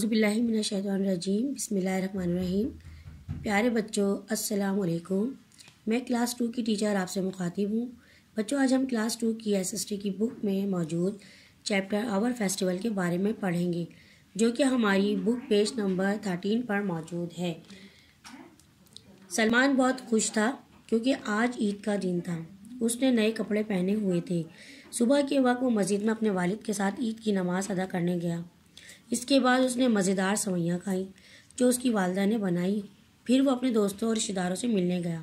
अज़बिल्लिमिनशैतरजीम बसमीम प्यारे बच्चों अस्सलाम मैं क्लास टू की टीचर आपसे मुखातिब हूँ बच्चों आज हम क्लास टू की एसएसटी की बुक में मौजूद चैप्टर आवर फेस्टिवल के बारे में पढ़ेंगे जो कि हमारी बुक पेज नंबर थर्टीन पर मौजूद है सलमान बहुत खुश था क्योंकि आज ईद का दिन था उसने नए कपड़े पहने हुए थे सुबह के वक्त वो मस्जिद में अपने वालिद के साथ ईद की नमाज़ अदा करने गया इसके बाद उसने मज़ेदार सवैयाँ खाई जो उसकी वालदा ने बनाई फिर वो अपने दोस्तों और रिश्तेदारों से मिलने गया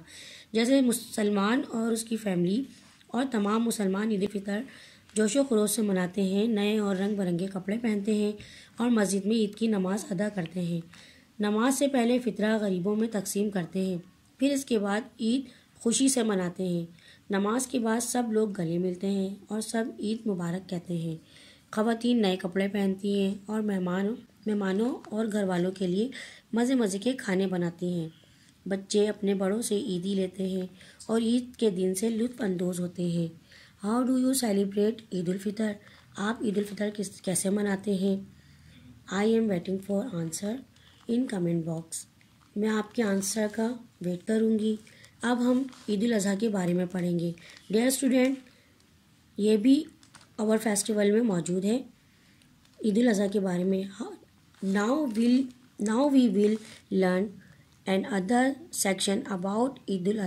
जैसे मुसलमान और उसकी फैमिली और तमाम मुसलमान ईद फितर जोशो खरोश से मनाते हैं नए और रंग बिरंगे कपड़े पहनते हैं और मस्जिद में ईद की नमाज अदा करते हैं नमाज से पहले फितरा गरीबों में तकसीम करते हैं फिर इसके बाद ईद खुशी से मनाते हैं नमाज के बाद सब लोग गले मिलते हैं और सब ईद मुबारक कहते हैं ख़वातीन नए कपड़े पहनती हैं और मेहमानों मेहमानों और घर वालों के लिए मज़े मज़े के खाने बनाती हैं बच्चे अपने बड़ों से ईदी लेते हैं और ईद के दिन से लुत्फानंदोज़ होते हैं how do you celebrate Eid al Fitr आप ईदालफ़ितर किस कैसे मनाते हैं I am waiting for answer in comment box मैं आपके आंसर का वेट करूँगी अब हम ईद अजी के बारे में पढ़ेंगे डेयर स्टूडेंट ये भी अवर फेस्टिवल में मौजूद है ईद अजी के बारे में now will now we will learn and other section about Eid ul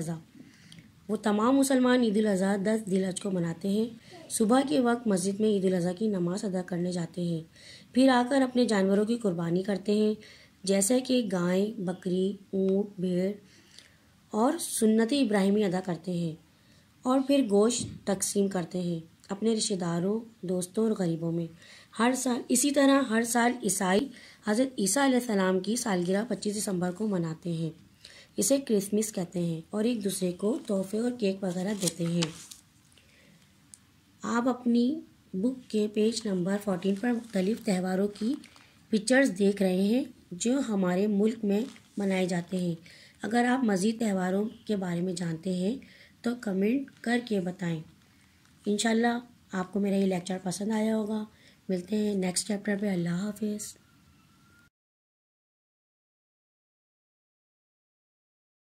वो तमाम मुसलमान ईद अजी दस दिलज को मनाते हैं सुबह के वक्त मस्जिद में ईद उल की नमाज़ अदा करने जाते हैं फिर आकर अपने जानवरों की कुर्बानी करते हैं जैसे कि गाय बकरी ऊँट भेड़ और सुन्नत इब्राहिमी अदा करते हैं और फिर गोश्त तकसीम करते हैं अपने रिश्तेदारों दोस्तों और गरीबों में हर साल इसी तरह हर साल ईसाई हज़रत ईसा सलाम की सालगिरह 25 दिसंबर को मनाते हैं इसे क्रिसमस कहते हैं और एक दूसरे को तोहफे और केक वगैरह देते हैं आप अपनी बुक के पेज नंबर 14 पर मुख्तलिफ़ त्यौहारों की पिक्चर्स देख रहे हैं जो हमारे मुल्क में मनाए जाते हैं अगर आप मज़ीद त्यौहारों के बारे में जानते हैं तो कमेंट करके बताएँ इन आपको मेरा ये लेक्चर पसंद आया होगा मिलते हैं नेक्स्ट चैप्टर पे अल्लाह हाफिज़